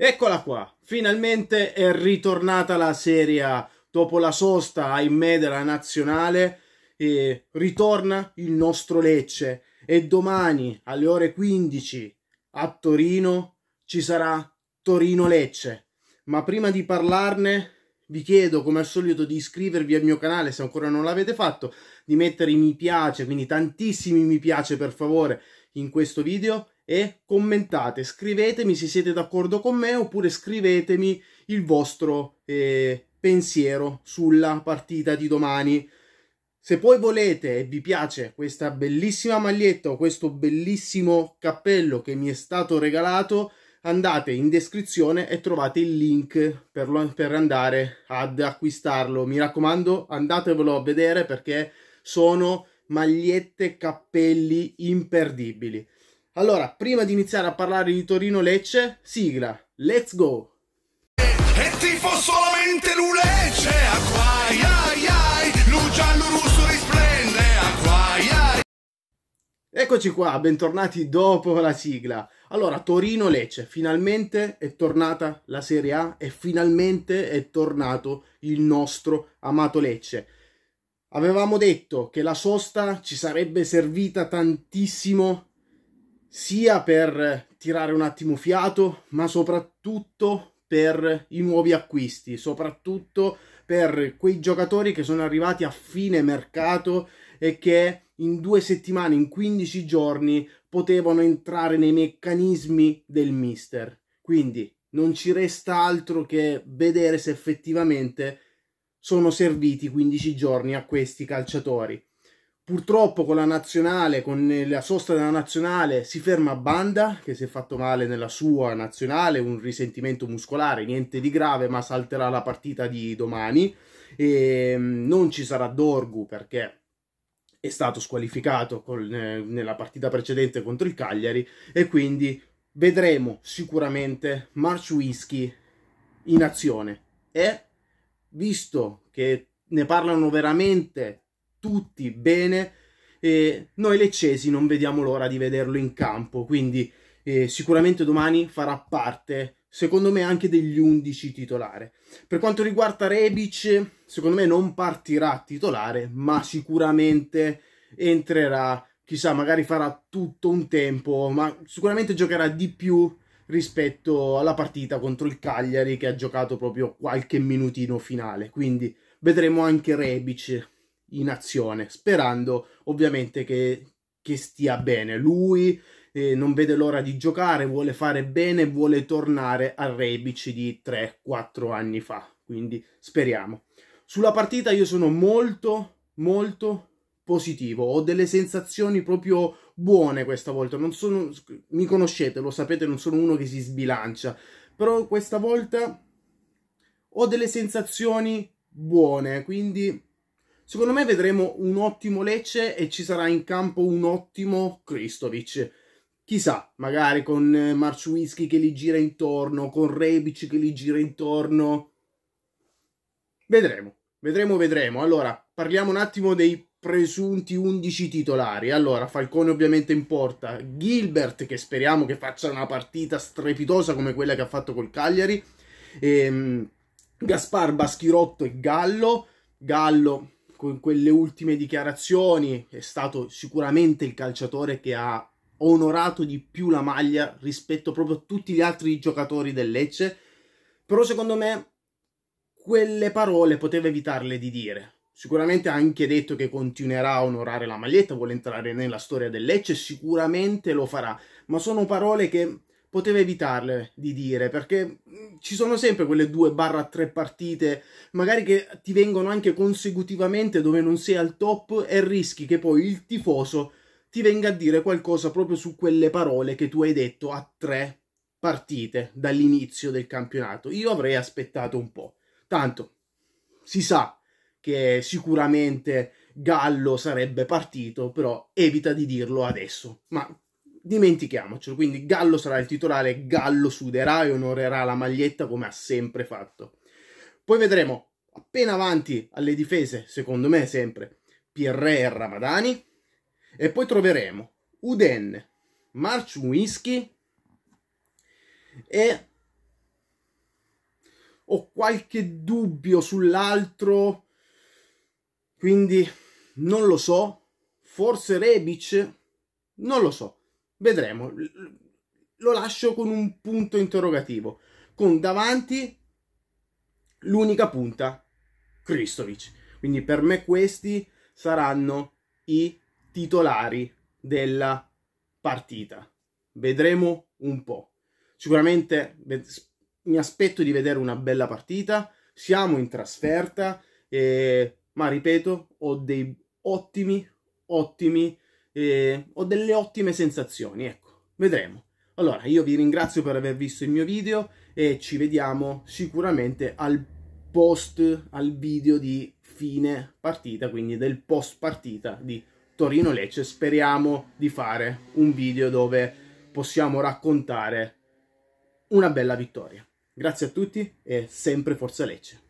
Eccola qua, finalmente è ritornata la Serie A dopo la sosta, ahimè, della nazionale. E eh, ritorna il nostro Lecce e domani alle ore 15 a Torino ci sarà Torino-Lecce. Ma prima di parlarne vi chiedo come al solito di iscrivervi al mio canale se ancora non l'avete fatto, di mettere i mi piace, quindi tantissimi mi piace per favore in questo video e commentate, scrivetemi se siete d'accordo con me oppure scrivetemi il vostro eh, pensiero sulla partita di domani. Se poi volete e vi piace questa bellissima maglietta o questo bellissimo cappello che mi è stato regalato, andate in descrizione e trovate il link per, lo, per andare ad acquistarlo. Mi raccomando, andatevelo a vedere perché sono magliette, cappelli imperdibili. Allora, prima di iniziare a parlare di Torino-Lecce, sigla, let's go! E tifo solamente l'Ulecce, acquai, ai, ai, lu russo risplende, acquai, ai. Eccoci qua, bentornati dopo la sigla. Allora, Torino-Lecce, finalmente è tornata la Serie A e finalmente è tornato il nostro amato Lecce. Avevamo detto che la sosta ci sarebbe servita tantissimo sia per tirare un attimo fiato, ma soprattutto per i nuovi acquisti, soprattutto per quei giocatori che sono arrivati a fine mercato e che in due settimane, in 15 giorni, potevano entrare nei meccanismi del mister. Quindi non ci resta altro che vedere se effettivamente sono serviti 15 giorni a questi calciatori. Purtroppo con la nazionale, con eh, la sosta della nazionale, si ferma Banda che si è fatto male nella sua nazionale, un risentimento muscolare, niente di grave, ma salterà la partita di domani. E ehm, non ci sarà Dorgu perché è stato squalificato con, eh, nella partita precedente contro il Cagliari e quindi vedremo sicuramente Whisky in azione. E visto che ne parlano veramente tutti bene e noi leccesi non vediamo l'ora di vederlo in campo, quindi eh, sicuramente domani farà parte, secondo me, anche degli 11 titolari. Per quanto riguarda Rebic, secondo me non partirà titolare, ma sicuramente entrerà, chissà, magari farà tutto un tempo, ma sicuramente giocherà di più rispetto alla partita contro il Cagliari che ha giocato proprio qualche minutino finale, quindi vedremo anche Rebic in azione, sperando ovviamente che, che stia bene. Lui eh, non vede l'ora di giocare, vuole fare bene, vuole tornare al Rebic di 3-4 anni fa, quindi speriamo. Sulla partita io sono molto, molto positivo, ho delle sensazioni proprio buone questa volta, non sono, mi conoscete, lo sapete, non sono uno che si sbilancia, però questa volta ho delle sensazioni buone, quindi Secondo me vedremo un ottimo Lecce e ci sarà in campo un ottimo Kristovic. Chissà, magari con eh, Marciuischi che li gira intorno, con Rebic che li gira intorno. Vedremo, vedremo, vedremo. Allora, parliamo un attimo dei presunti 11 titolari. Allora, Falcone ovviamente in porta, Gilbert che speriamo che faccia una partita strepitosa come quella che ha fatto col Cagliari, ehm, Gaspar, Baschirotto e Gallo. Gallo con quelle ultime dichiarazioni è stato sicuramente il calciatore che ha onorato di più la maglia rispetto proprio a tutti gli altri giocatori del Lecce, però secondo me quelle parole poteva evitarle di dire. Sicuramente ha anche detto che continuerà a onorare la maglietta, vuole entrare nella storia del Lecce, sicuramente lo farà, ma sono parole che poteva evitarle di dire perché mm, ci sono sempre quelle due barra tre partite magari che ti vengono anche consecutivamente dove non sei al top e rischi che poi il tifoso ti venga a dire qualcosa proprio su quelle parole che tu hai detto a tre partite dall'inizio del campionato io avrei aspettato un po' tanto si sa che sicuramente Gallo sarebbe partito però evita di dirlo adesso ma dimentichiamocelo. Quindi Gallo sarà il titolare, Gallo suderà e onorerà la maglietta come ha sempre fatto. Poi vedremo appena avanti alle difese, secondo me sempre, Pierre e Ramadani. E poi troveremo Uden, March Whisky e ho qualche dubbio sull'altro, quindi non lo so, forse Rebic, non lo so Vedremo. Lo lascio con un punto interrogativo, con davanti l'unica punta, Kristovic. Quindi per me questi saranno i titolari della partita. Vedremo un po'. Sicuramente mi aspetto di vedere una bella partita. Siamo in trasferta, eh, ma ripeto, ho dei ottimi, ottimi eh, ho delle ottime sensazioni, ecco, vedremo. Allora, io vi ringrazio per aver visto il mio video e ci vediamo sicuramente al post, al video di fine partita, quindi del post partita di Torino-Lecce. Speriamo di fare un video dove possiamo raccontare una bella vittoria. Grazie a tutti e sempre Forza Lecce!